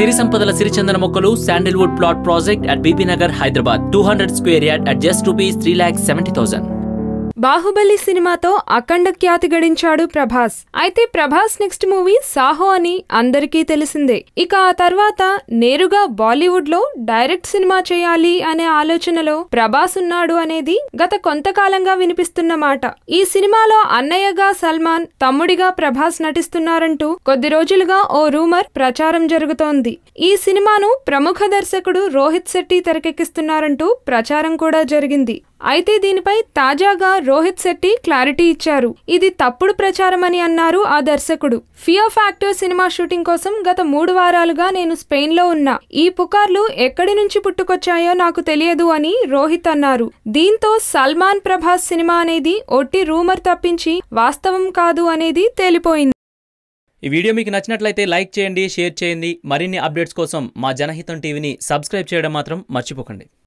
సిరి సంపదల సిరిచందన మొక్కలు sandalwood plot project at Bibi Nagar Hyderabad two hundred square yard at just rupees three lakh seventy thousand Baahubali సినిమాతో అఖండ ఖ్యాతి గడించాడు ప్రభాస్ అయితే ప్రభాస్ నెక్స్ట్ మూవీ సాహో అని అందరికీ తెలిసిందే ఇక ఆ తర్వాత నేరుగా బాలీవుడ్ లో డైరెక్ట్ సినిమా చేయాలి అనే ఆలోచనలో ప్రభాస్ ఉన్నాడు అనేది గత కొంతకాలంగా వినిపిస్తున్న మాట ఈ సినిమాలో అన్నయ్యగా సల్మాన్ తమ్ముడిగా ప్రభాస్ నటిస్తున్నారంటూ కొద్ది రోజులుగా ఓ రూమర్ ప్రచారం జరుగుతోంది ఈ సినిమాను ప్రముఖ దర్శకుడు రోహిత్ శెట్టి తెరకెక్కిస్తున్నారంటూ ప్రచారం కూడా జరిగింది అయితే దీనిపై తాజాగా రోహిత్ శెట్టి క్లారిటీ ఇచ్చారు ఇది తప్పుడు ప్రచారం అని అన్నారు ఆ దర్శకుడు ఫియో ఫ్యాక్టర్ సినిమా షూటింగ్ కోసం గత మూడు వారాలుగా నేను స్పెయిన్ లో ఉన్నా ఈ పుకార్లు ఎక్కడి నుంచి పుట్టుకొచ్చాయో నాకు తెలియదు అని రోహిత్ అన్నారు దీంతో సల్మాన్ ప్రభాస్ సినిమా అనేది ఒట్టి రూమర్ తప్పించి వాస్తవం కాదు అనేది తేలిపోయింది ఈ వీడియో మీకు నచ్చినట్లయితే లైక్ చేయండి షేర్ చేయండి మరిన్ని అప్డేట్స్ కోసం మా జనహితం టీవీని సబ్స్క్రైబ్ చేయడం మాత్రం మర్చిపోకండి